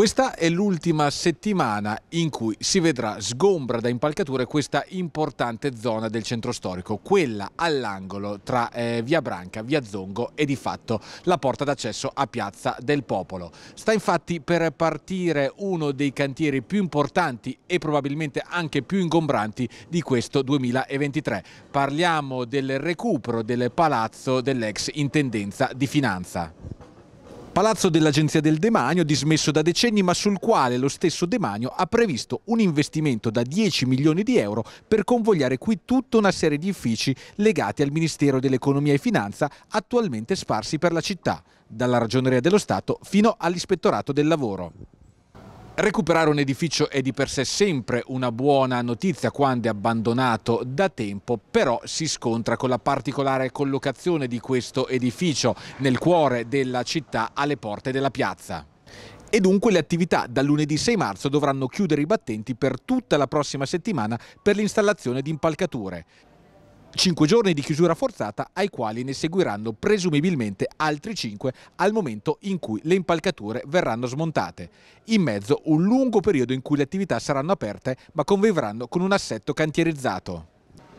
Questa è l'ultima settimana in cui si vedrà sgombra da impalcature questa importante zona del centro storico, quella all'angolo tra eh, Via Branca, Via Zongo e di fatto la porta d'accesso a Piazza del Popolo. Sta infatti per partire uno dei cantieri più importanti e probabilmente anche più ingombranti di questo 2023. Parliamo del recupero del palazzo dell'ex intendenza di finanza. Palazzo dell'Agenzia del Demanio, dismesso da decenni ma sul quale lo stesso Demanio ha previsto un investimento da 10 milioni di euro per convogliare qui tutta una serie di uffici legati al Ministero dell'Economia e Finanza attualmente sparsi per la città, dalla Ragioneria dello Stato fino all'Ispettorato del Lavoro. Recuperare un edificio è di per sé sempre una buona notizia quando è abbandonato da tempo, però si scontra con la particolare collocazione di questo edificio nel cuore della città alle porte della piazza e dunque le attività dal lunedì 6 marzo dovranno chiudere i battenti per tutta la prossima settimana per l'installazione di impalcature. Cinque giorni di chiusura forzata ai quali ne seguiranno presumibilmente altri cinque al momento in cui le impalcature verranno smontate. In mezzo un lungo periodo in cui le attività saranno aperte ma convivranno con un assetto cantierizzato.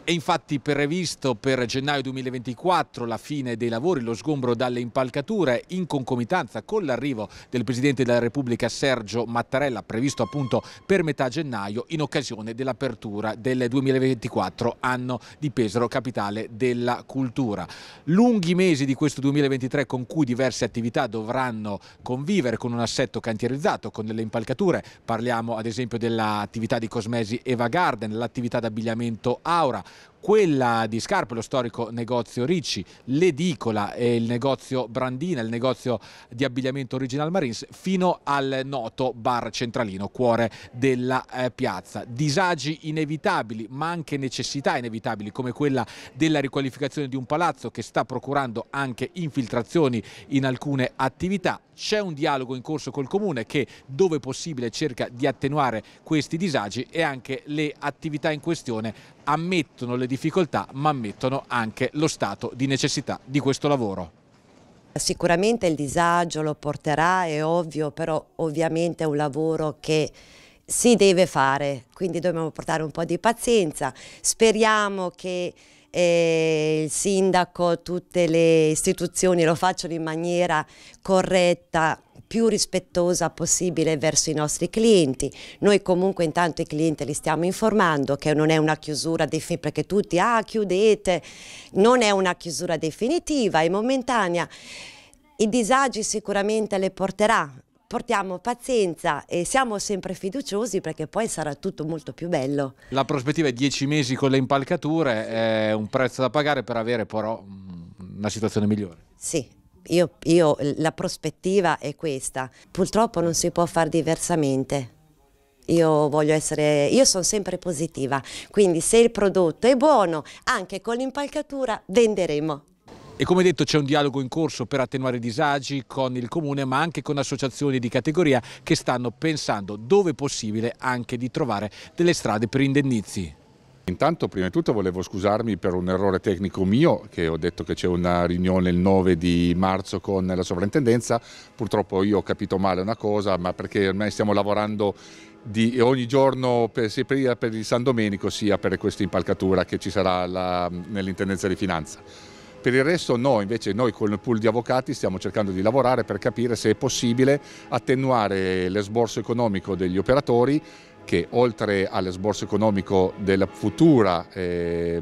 È infatti previsto per gennaio 2024 la fine dei lavori, lo sgombro dalle impalcature in concomitanza con l'arrivo del Presidente della Repubblica Sergio Mattarella, previsto appunto per metà gennaio in occasione dell'apertura del 2024, anno di Pesaro, capitale della cultura. Lunghi mesi di questo 2023 con cui diverse attività dovranno convivere con un assetto cantierizzato, con delle impalcature, parliamo ad esempio dell'attività di Cosmesi Eva Garden, l'attività d'abbigliamento Aura, quella di Scarpe, lo storico negozio Ricci, l'edicola e il negozio Brandina, il negozio di abbigliamento Original Marines, fino al noto bar centralino, cuore della eh, piazza. Disagi inevitabili, ma anche necessità inevitabili, come quella della riqualificazione di un palazzo che sta procurando anche infiltrazioni in alcune attività. C'è un dialogo in corso col comune che, dove possibile, cerca di attenuare questi disagi e anche le attività in questione ammettono le difficoltà ma ammettono anche lo stato di necessità di questo lavoro. Sicuramente il disagio lo porterà, è ovvio, però ovviamente è un lavoro che si deve fare, quindi dobbiamo portare un po' di pazienza. Speriamo che eh, il sindaco, tutte le istituzioni lo facciano in maniera corretta, più rispettosa possibile verso i nostri clienti. Noi comunque intanto i clienti li stiamo informando che non è una chiusura definitiva, perché tutti, ah chiudete, non è una chiusura definitiva, è momentanea. I disagi sicuramente le porterà, portiamo pazienza e siamo sempre fiduciosi perché poi sarà tutto molto più bello. La prospettiva è dieci mesi con le impalcature, è un prezzo da pagare per avere però mm, una situazione migliore. Sì, io, io, la prospettiva è questa, purtroppo non si può fare diversamente. Io voglio essere, io sono sempre positiva, quindi se il prodotto è buono, anche con l'impalcatura venderemo. E come detto c'è un dialogo in corso per attenuare i disagi con il comune ma anche con associazioni di categoria che stanno pensando dove possibile anche di trovare delle strade per indennizi. Intanto prima di tutto volevo scusarmi per un errore tecnico mio che ho detto che c'è una riunione il 9 di marzo con la sovrintendenza, purtroppo io ho capito male una cosa ma perché ormai stiamo lavorando di ogni giorno per, sia per il San Domenico sia per questa impalcatura che ci sarà nell'intendenza di finanza. Per il resto no, invece noi con il pool di avvocati stiamo cercando di lavorare per capire se è possibile attenuare l'esborso economico degli operatori che oltre all'esborso economico della futura eh,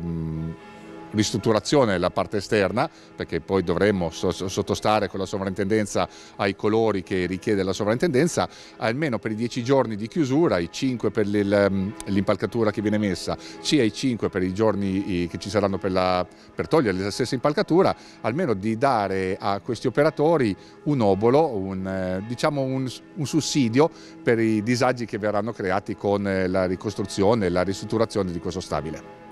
ristrutturazione della parte esterna, perché poi dovremmo sottostare con la sovrintendenza ai colori che richiede la sovrintendenza, almeno per i 10 giorni di chiusura, i 5 per ehm, l'impalcatura che viene messa, sia i 5 per i giorni che ci saranno per, la, per togliere la stessa impalcatura, almeno di dare a questi operatori un obolo, un, eh, diciamo un, un sussidio per i disagi che verranno creati con eh, la ricostruzione e la ristrutturazione di questo stabile.